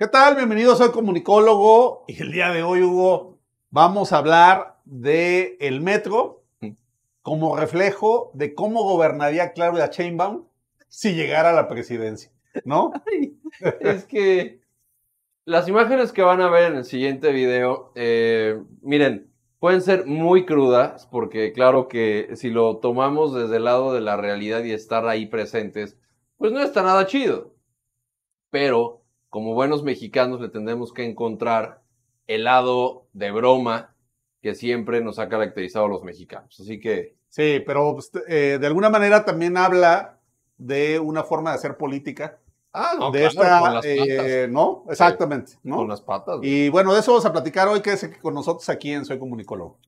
¿Qué tal? Bienvenidos. soy comunicólogo y el día de hoy, Hugo, vamos a hablar de metro como reflejo de cómo gobernaría Claudia Chainbaum si llegara a la presidencia, ¿no? es que las imágenes que van a ver en el siguiente video, eh, miren, pueden ser muy crudas porque claro que si lo tomamos desde el lado de la realidad y estar ahí presentes, pues no está nada chido. Pero como buenos mexicanos le tendremos que encontrar el lado de broma que siempre nos ha caracterizado a los mexicanos. Así que... Sí, pero pues, eh, de alguna manera también habla de una forma de hacer política. Ah, no, de esta, eh, ¿no? Exactamente, Con las patas. Y bueno, de eso vamos a platicar hoy, que es con nosotros aquí en Soy Comunicólogo.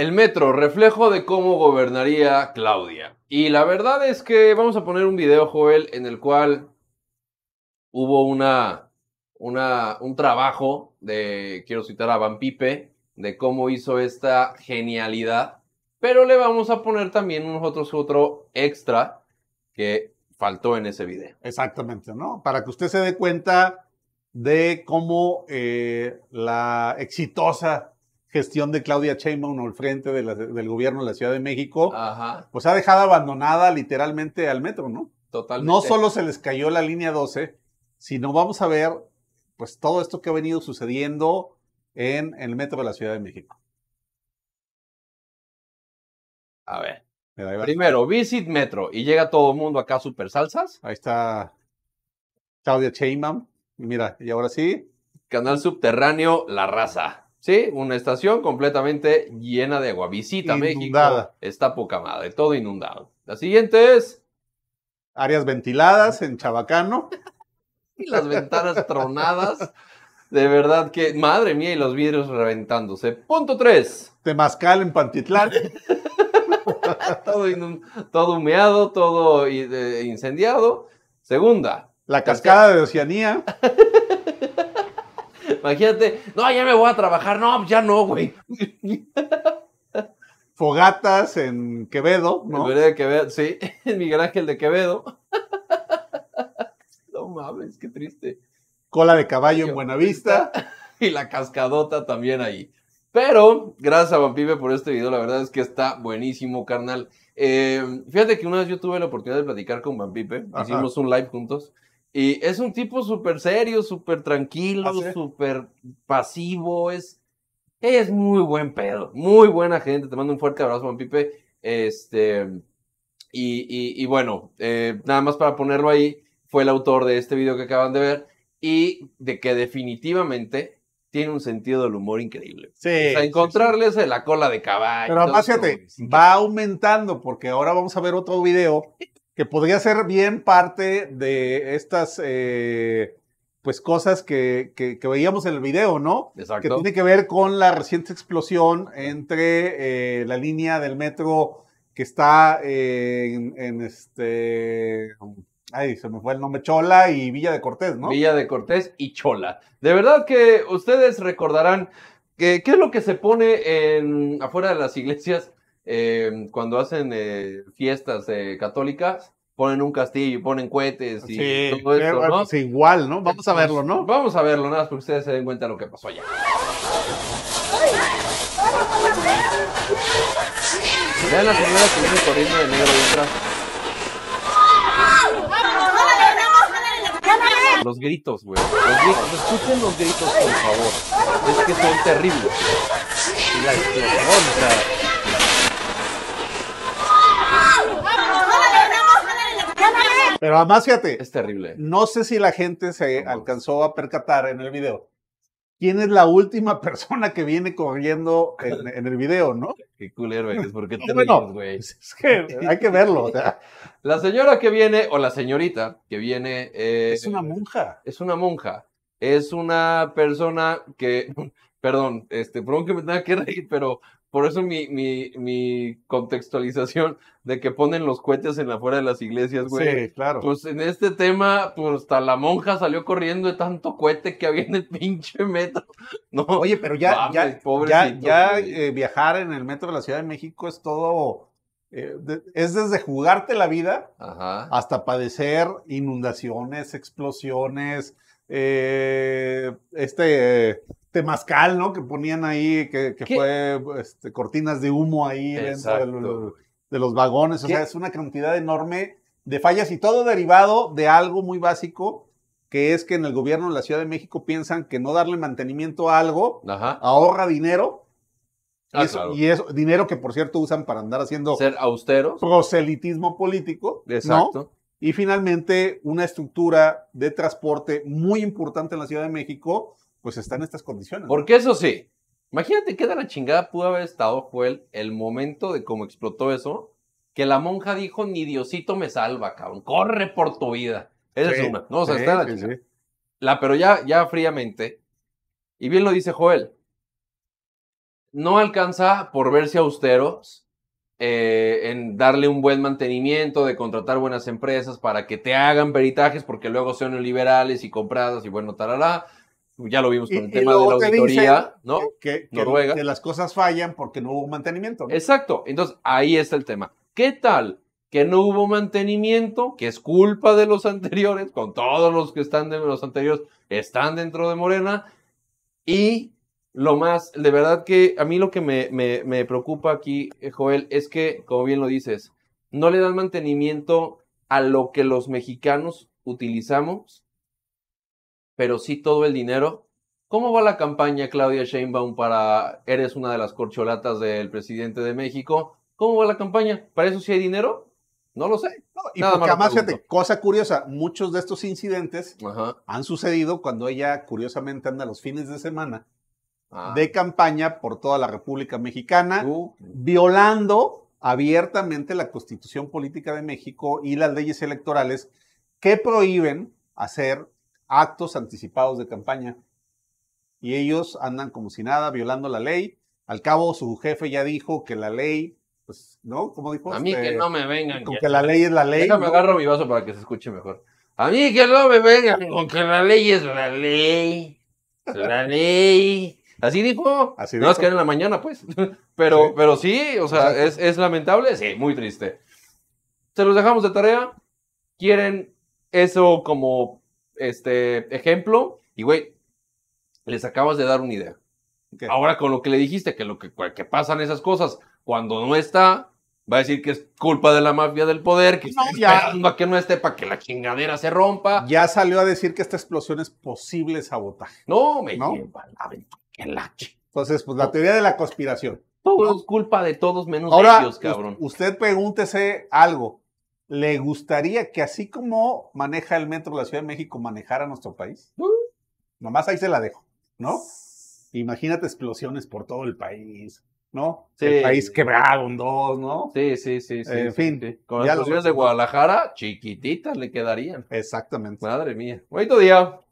El metro, reflejo de cómo gobernaría Claudia. Y la verdad es que vamos a poner un video, Joel, en el cual hubo una, una, un trabajo de, quiero citar a Van Pipe, de cómo hizo esta genialidad. Pero le vamos a poner también nosotros otro extra que faltó en ese video. Exactamente, ¿no? Para que usted se dé cuenta de cómo eh, la exitosa gestión de Claudia Sheinbaum al frente del gobierno de la Ciudad de México, Ajá. pues ha dejado abandonada literalmente al metro, ¿no? Totalmente. No solo se les cayó la línea 12, sino vamos a ver pues todo esto que ha venido sucediendo en el metro de la Ciudad de México. A ver. Primero, Visit Metro y llega todo el mundo acá a Super Salsas. Ahí está Claudia Sheinbaum. Mira, y ahora sí. Canal subterráneo La Raza. Sí, una estación completamente llena de agua. Visita México. Está poca madre, todo inundado. La siguiente es. Áreas ventiladas en Chabacano. y las ventanas tronadas. De verdad que, madre mía, y los vidrios reventándose. Punto tres. Temazcal en Pantitlán. todo, todo, humeado, todo eh, incendiado. Segunda. La cascada. de Oceanía. Imagínate, no, ya me voy a trabajar, no, ya no, güey. Fogatas en Quevedo, ¿no? En de Quevedo, sí, en Miguel Ángel de Quevedo. no mames, qué triste. Cola de caballo en Buenavista. Y la cascadota también ahí. Pero, gracias a Vampipe por este video, la verdad es que está buenísimo, carnal. Eh, fíjate que una vez yo tuve la oportunidad de platicar con Vampipe, hicimos un live juntos. Y es un tipo súper serio, súper tranquilo, ah, súper pasivo, es, es muy buen pedo, muy buena gente. Te mando un fuerte abrazo, Juan Pipe. Este, y, bueno, eh, nada más para ponerlo ahí, fue el autor de este video que acaban de ver y de que definitivamente tiene un sentido del humor increíble. Sí. O sea, encontrarles la cola de caballo. Pero va aumentando porque ahora vamos a ver otro video que podría ser bien parte de estas eh, pues cosas que, veíamos en el video, ¿no? Exacto. Que tiene que ver con la reciente explosión entre eh, la línea del metro que está eh, en, este... Ay, se me fue el nombre Chola y Villa de Cortés, ¿no? Villa de Cortés y Chola. De verdad que ustedes recordarán que, qué es lo que se pone en, afuera de las iglesias Em, cuando hacen eh, fiestas eh, católicas, ponen un castillo y ponen cohetes y todo eso, ¿no? Pues igual, ¿no? Vamos a verlo, ¿no? Vamos a verlo, nada más porque ustedes se den cuenta de lo que pasó allá. Vean la señora que viene corriendo de negro detrás. Los gritos, güey. Los gritos. Escuchen los gritos, por favor. Es que son terribles. la explosión, Pero además, fíjate. Es terrible. No sé si la gente se alcanzó a percatar en el video. ¿Quién es la última persona que viene corriendo en, el video, no? Qué culero porque güey? Pues, es que hay que verlo. La señora que viene, o la señorita que viene... Eh, es una monja. Es una monja. Es una persona que... Perdón, este, perdón que me tenga que reír, pero por eso mi, contextualización de que ponen los cohetes en la fuera de las iglesias, güey. Sí, claro. Pues en este tema, pues hasta la monja salió corriendo de tanto cohete que había en el pinche metro. No, Oye, pero ya, ya, ya, eh, viajar en el metro de la Ciudad de México es todo. Eh, es desde jugarte la vida hasta padecer inundaciones, explosiones, eh, este temazcal, ¿no? Que ponían ahí, que, fue este, cortinas de humo ahí dentro de los, vagones. O sea, es una cantidad enorme de fallas y todo derivado de algo muy básico que es que en el gobierno de la Ciudad de México piensan que no darle mantenimiento a algo ahorra dinero. Ah, y, eso, dinero que por cierto usan para andar haciendo ser austeros, proselitismo político, exacto. Y finalmente una estructura de transporte muy importante en la Ciudad de México pues está en estas condiciones. Porque eso sí, imagínate qué de la chingada pudo haber estado Joel el momento de cómo explotó eso, que la monja dijo, ni Diosito me salva, cabrón, corre por tu vida. Esa es una. No, o sea, está la pero ya, ya fríamente, y bien lo dice Joel, no alcanza por verse austeros eh, en darle un buen mantenimiento, de contratar buenas empresas para que te hagan peritajes, porque luego sean liberales y compradas y bueno, tarará ya lo vimos con el tema de la auditoría, ¿no? Que, las cosas fallan porque no hubo mantenimiento. Exacto. Entonces, ahí está el tema. ¿Qué tal que no hubo mantenimiento, que es culpa de los anteriores, con todos los que están de los anteriores, están dentro de Morena? Y lo más, de verdad que a mí lo que me, me, me preocupa aquí, eh, Joel, es que, como bien lo dices, no le dan mantenimiento a lo que los mexicanos utilizamos pero sí todo el dinero. ¿Cómo va la campaña, Claudia Sheinbaum, para eres una de las corcholatas del presidente de México? ¿Cómo va la campaña? ¿Para eso sí hay dinero? No lo sé. y porque además, fíjate, cosa curiosa, muchos de estos incidentes han sucedido cuando ella curiosamente anda los fines de semana ah. de campaña por toda la República Mexicana, uh. violando abiertamente la constitución política de México y las leyes electorales que prohíben hacer actos anticipados de campaña. Y ellos andan como si nada, violando la ley. Al cabo, su jefe ya dijo que la ley, pues, ¿no? Como dijo. A mí este, que no me vengan. Con que la ley es la ley. Déjame agarro mi vaso para que se escuche mejor. A mí que no me vengan con que la ley es la ley. La ley. Así dijo. Así no es que en la mañana, pues. Pero sí, pero sí o sea, es, es, lamentable. Sí, muy triste. Se los dejamos de tarea. Quieren eso como este ejemplo y, güey, les acabas de dar una idea. Ahora con lo que le dijiste, que lo que, que pasan esas cosas cuando no está, va a decir que es culpa de la mafia del poder, que no, está que no esté para que la chingadera se rompa. Ya salió a decir que esta explosión es posible sabotaje. No, me Entonces, pues la teoría de la conspiración. Todo es culpa de todos menos Ahora, ellos, cabrón. Usted pregúntese algo le gustaría que así como maneja el metro de la Ciudad de México, manejara nuestro país? Uh. nomás ahí se la dejo, ¿no? Imagínate explosiones por todo el país, ¿no? El país quebrado en dos, ¿no? Sí, sí, sí. en fin. Con las explosiones de Guadalajara, chiquititas le quedarían. Exactamente. Madre mía. Bonito día.